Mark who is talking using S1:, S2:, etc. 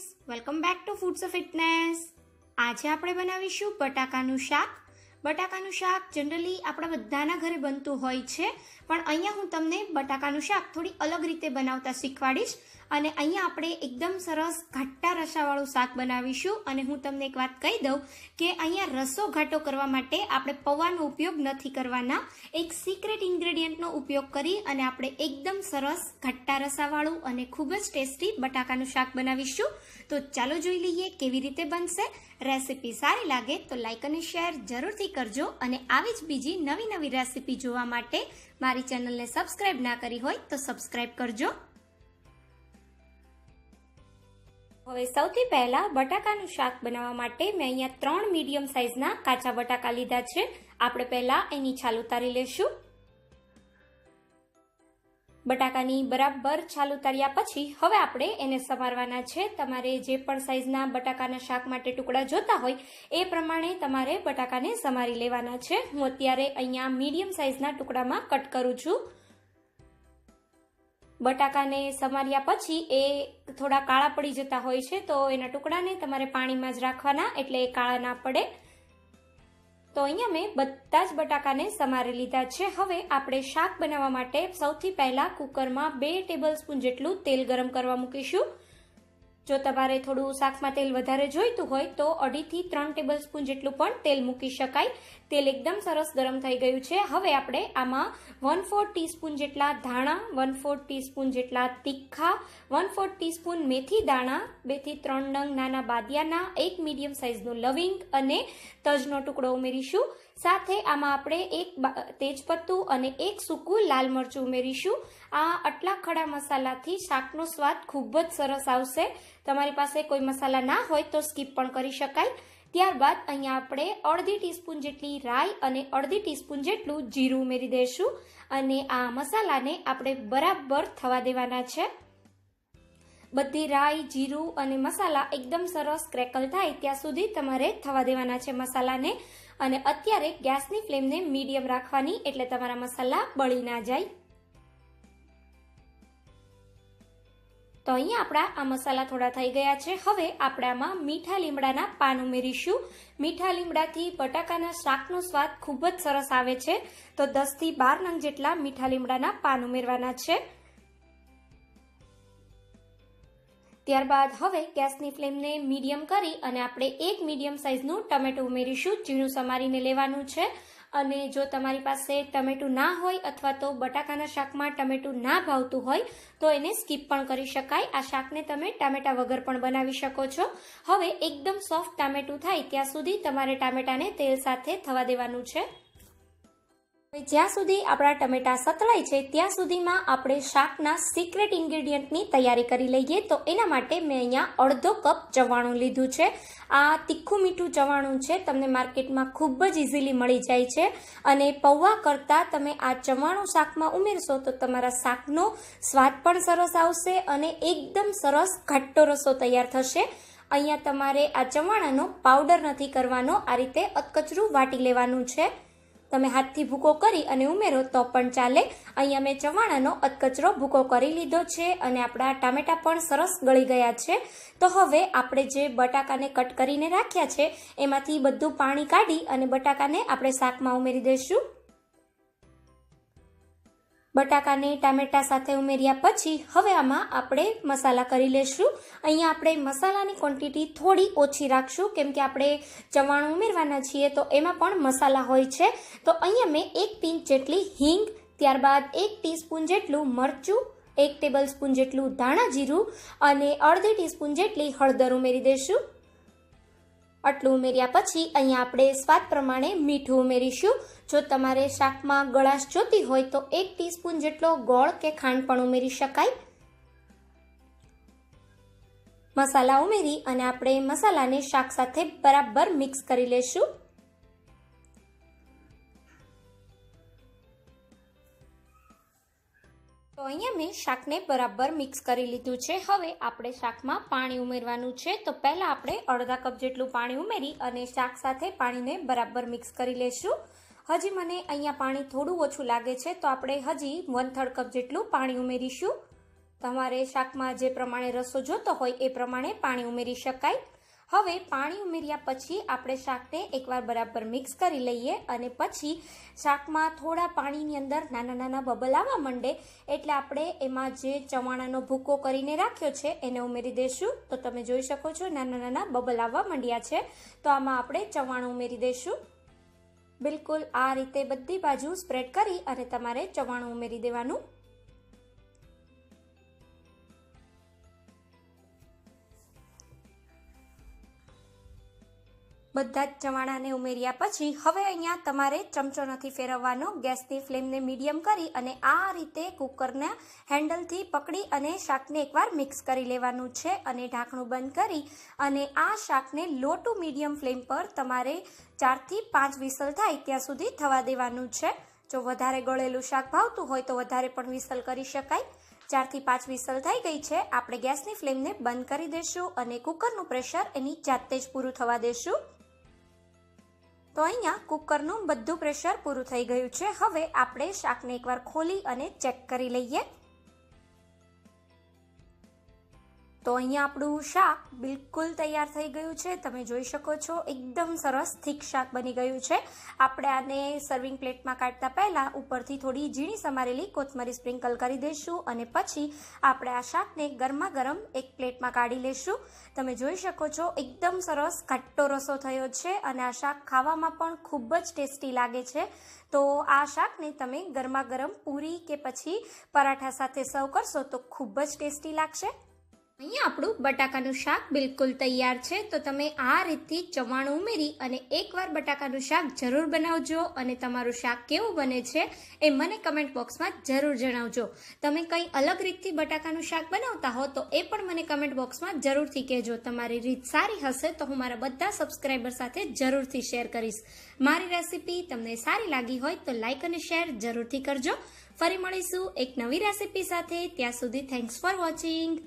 S1: friends welcome back to Foods of Fitness આજે આપણે બનાવીશું બટાકાનું શાક બટાકાનું શાક જનરલી આપણા બધાના ઘરે બનતું હોય છે પણ અહીંયા હું તમને બટાકાનું શાક થોડી અલગ રીતે બનાવતા શીખવાડીશ અને અહીંયા આપણે એકદમ સરસ ઘટ્ટા રસાવાળું શાક બનાવીશું અને હું તમને એક વાત કહી દઉં કે અહીંયા રસો ઘાટો કરવા માટે આપણે પૌવાનો ઉપયોગ નથી કરવાના એક સિક્રેટ ઇન્ગ્રેડિયન્ટનો ઉપયોગ કરી અને આપણે એકદમ સરસ ઘટ્ટા રસાવાળું અને ખૂબ જ ટેસ્ટી બટાકાનું શાક બનાવીશું તો ચાલો જોઈ લઈએ કેવી રીતે બનશે રેસીપી સારી લાગે તો લાઇક અને શેર જરૂરથી કરજો અને આવી જ બીજી નવી નવી રેસીપી જોવા માટે મારી ચેનલને સબસ્ક્રાઈબ ના કરી હોય તો સબસ્ક્રાઇબ કરજો હવે સૌથી પહેલાં બટાકાનું શાક બનાવવા માટે મેં અહીંયા ત્રણ મીડિયમ સાઈઝના કાચા બટાકા લીધા છે આપણે પહેલાં એની છાલ ઉતારી લેશું બટાકાની બરાબર છાલ ઉતાર્યા પછી હવે આપણે એને સમારવાના છે તમારે જે પણ સાઇઝના બટાકાના શાક માટે ટુકડા જોતા હોય એ પ્રમાણે તમારે બટાકાને સમારી લેવાના છે હું અત્યારે અહીંયા મીડિયમ સાઇઝના ટુકડામાં કટ કરું છું બટાકાને સમાર્યા પછી એ થોડા કાળા પડી જતા હોય છે તો એના ટુકડાને તમારે પાણીમાં જ રાખવાના એટલે એ કાળા ના પડે તો અહીંયા મેં બધા જ બટાકાને સમારી લીધા છે હવે આપણે શાક બનાવવા માટે સૌથી પહેલાં કુકરમાં બે ટેબલ સ્પૂન જેટલું તેલ ગરમ કરવા મૂકીશું જો તમારે થોડું શાકમાં તેલ વધારે જોઈતું હોય તો અઢીથી ત્રણ ટેબલ સ્પૂન જેટલું પણ તેલ મૂકી શકાય તેલ એકદમ સરસ ગરમ થઈ ગયું છે હવે આપણે આમાં વન ફોર ટીસ્પૂન જેટલા ધાણા વન ફોર ટીસ્પૂન જેટલા તીખા વન ફોર ટીસ્પૂન મેથી દાણા બેથી ત્રણ નંગ નાના બાદિયાના એક મીડિયમ સાઇઝનું લવિંગ અને તજનો ટુકડો ઉમેરીશું સાથે આમાં આપણે એક તેજપત્તું અને એક સૂકું લાલ મરચું ઉમેરીશું આ આટલા ખડા મસાલાથી શાકનો સ્વાદ ખૂબ જ સરસ આવશે તમારી પાસે કોઈ મસાલા ના હોય તો સ્કીપ પણ કરી શકાય ત્યારબાદ અહીંયા આપણે અડધી ટીસ્પૂન જેટલી રાઈ અને અડધી ટીસ્પૂન જેટલું જીરું ઉમેરી દઈશું અને આ મસાલાને આપણે બરાબર થવા દેવાના છે બધી રાઈ જીરું અને મસાલા એકદમ સરસ ક્રેકલ થાય ત્યાં સુધી તમારે થવા દેવાના છે મસાલાને અને અત્યારે ગેસની ફ્લેમને મીડિયમ રાખવાની એટલે તમારા મસાલા બળી ના જાય તો અહીંયા આપણા આ મસાલા થોડા થઈ ગયા છે હવે આપણે આમાં મીઠા લીમડાના પાન ઉમેરીશું મીઠા લીમડાથી બટાકાના શાકનો સ્વાદ ખૂબ જ સરસ આવે છે તો દસથી બાર નંગ જેટલા મીઠા લીમડાના પાન ઉમેરવાના છે ત્યારબાદ હવે ગેસની ફ્લેમને મીડિયમ કરી અને આપણે એક મીડિયમ સાઇઝનું ટમેટું ઉમેરીશું ઝીણું સમારીને લેવાનું છે અને જો તમારી પાસે ટમેટું ના હોય અથવા તો બટાકાના શાકમાં ટમેટું ના ભાવતું હોય તો એને સ્કીપ પણ કરી શકાય આ શાકને તમે ટામેટા વગર પણ બનાવી શકો છો હવે એકદમ સોફ્ટ ટામેટું થાય ત્યાં સુધી તમારે ટામેટાને તેલ સાથે થવા દેવાનું છે હવે જ્યાં સુધી આપણા ટમેટા સતળાય છે ત્યાં સુધીમાં આપણે શાકના સિક્રેટ ઇન્ગ્રીડિયન્ટની તૈયારી કરી લઈએ તો એના માટે મેં અહીંયા અડધો કપ ચવાણું લીધું છે આ તીખું મીઠું ચવાણું છે તમને માર્કેટમાં ખૂબ જ ઇઝીલી મળી જાય છે અને પૌવા કરતાં તમે આ ચવાણું શાકમાં ઉમેરશો તો તમારા શાકનો સ્વાદ પણ સરસ આવશે અને એકદમ સરસ ઘાટો રસો તૈયાર થશે અહીંયા તમારે આ ચવાણાનો પાવડર નથી કરવાનો આ રીતે અતકચરું વાટી લેવાનું છે તમે હાથથી ભૂકો કરી અને ઉમેરો તો પણ ચાલે અહીંયા મેં ચવાણાનો અધકચરો ભૂકો કરી લીધો છે અને આપણા ટામેટા પણ સરસ ગળી ગયા છે તો હવે આપણે જે બટાકાને કટ કરીને રાખ્યા છે એમાંથી બધું પાણી કાઢી અને બટાકાને આપણે શાકમાં ઉમેરી દઈશું બટાકાને ટામેટા સાથે ઉમેર્યા પછી હવે આમાં આપણે મસાલા કરી લેશું અહીંયા આપણે મસાલાની ક્વોન્ટિટી થોડી ઓછી રાખશું કેમ કે આપણે ચવાણું ઉમેરવાના છીએ તો એમાં પણ મસાલા હોય છે તો અહીંયા મેં એક પિંચ જેટલી હિંગ ત્યારબાદ એક ટીસ્પૂન જેટલું મરચું એક ટેબલ સ્પૂન જેટલું ધાણા જીરું અને અડધી ટીસ્પૂન જેટલી હળદર ઉમેરી દઈશું આટલું ઉમેર્યા પછી અહીંયા આપણે સ્વાદ પ્રમાણે મીઠું ઉમેરીશું જો તમારે શાકમાં ગળાશ જોતી હોય તો એક ટીસ્પૂન જેટલો ગોળ કે ખાંડ પણ ઉમેરી શકાય મસાલા ઉમેરી અને આપણે મસાલાને શાક સાથે બરાબર મિક્સ કરી લેશું તો અહીંયા મેં શાકને બરાબર મિક્સ કરી લીધું છે હવે આપણે શાકમાં પાણી ઉમેરવાનું છે તો પહેલાં આપણે અડધા કપ જેટલું પાણી ઉમેરી અને શાક સાથે પાણીને બરાબર મિક્સ કરી લેશું હજી મને અહીંયા પાણી થોડું ઓછું લાગે છે તો આપણે હજી વન થર્ડ કપ જેટલું પાણી ઉમેરીશું તમારે શાકમાં જે પ્રમાણે રસો જોતો હોય એ પ્રમાણે પાણી ઉમેરી શકાય હવે પાણી ઉમેર્યા પછી આપણે શાકને એકવાર બરાબર મિક્સ કરી લઈએ અને પછી શાકમાં થોડા પાણીની અંદર નાના નાના બબલ આવવા માંડે એટલે આપણે એમાં જે ચવાણાનો ભૂકો કરીને રાખ્યો છે એને ઉમેરી દઈશું તો તમે જોઈ શકો છો નાના નાના બબલ આવવા માંડ્યા છે તો આમાં આપણે ચવાણું ઉમેરી દઈશું બિલકુલ આ રીતે બધી બાજુ સ્પ્રેડ કરી અને તમારે ચવાણું ઉમેરી દેવાનું બધા જ ચવાણાને ઉમેર્યા પછી હવે અહીંયા તમારે ચમચો નથી ફેરવવાનો ગેસની ફ્લેમને મીડિયમ કરી અને આ રીતે કુકરના હેન્ડલથી પકડી અને શાકને એકવાર મિક્સ કરી લેવાનું છે અને ઢાંકણું બંધ કરી અને આ શાકને લો ટુ મીડિયમ ફ્લેમ પર તમારે ચારથી પાંચ વિસલ થાય ત્યાં સુધી થવા દેવાનું છે જો વધારે ગળેલું શાક ભાવતું હોય તો વધારે પણ વિસલ કરી શકાય ચારથી પાંચ વિસલ થઈ ગઈ છે આપણે ગેસની ફ્લેમને બંધ કરી દઈશું અને કુકરનું પ્રેશર એની જાતે જ પૂરું થવા દેશું તો અહીંયા કુકરનું બધું પ્રેશર પૂરું થઈ ગયું છે હવે આપણે શાકને એકવાર ખોલી અને ચેક કરી લઈએ તો અહીંયા આપણું શાક બિલકુલ તૈયાર થઈ ગયું છે તમે જોઈ શકો છો એકદમ સરસ થીક શાક બની ગયું છે આપણે આને સર્વિંગ પ્લેટમાં કાઢતા પહેલાં ઉપરથી થોડી ઝીણી સમારેલી કોથમરી સ્પ્રિંકલ કરી દઈશું અને પછી આપણે આ શાકને ગરમા ગરમ એક પ્લેટમાં કાઢી લેશું તમે જોઈ શકો છો એકદમ સરસ ઘટ્ટો રસો થયો છે અને આ શાક ખાવામાં પણ ખૂબ જ ટેસ્ટી લાગે છે તો આ શાકને તમે ગરમા ગરમ પૂરી કે પછી પરાઠા સાથે સર્વ કરશો તો ખૂબ જ ટેસ્ટી લાગશે અહીંયા આપણું બટાકાનું શાક બિલકુલ તૈયાર છે તો તમે આ રીતથી ચવાણું ઉમેરી અને એકવાર બટાકાનું શાક જરૂર બનાવજો અને તમારું શાક કેવું બને છે એ મને કમેન્ટ બોક્સમાં જરૂર જણાવજો તમે કંઈ અલગ રીતથી બટાકાનું શાક બનાવતા હો તો એ પણ મને કમેન્ટ બોક્સમાં જરૂરથી કહેજો તમારી રીત સારી હશે તો હું મારા બધા સબસ્ક્રાઈબર સાથે જરૂરથી શેર કરીશ મારી રેસીપી તમને સારી લાગી હોય તો લાઇક અને શેર જરૂરથી કરજો ફરી મળીશું એક નવી રેસીપી સાથે ત્યાં સુધી થેન્ક્સ ફોર વોચિંગ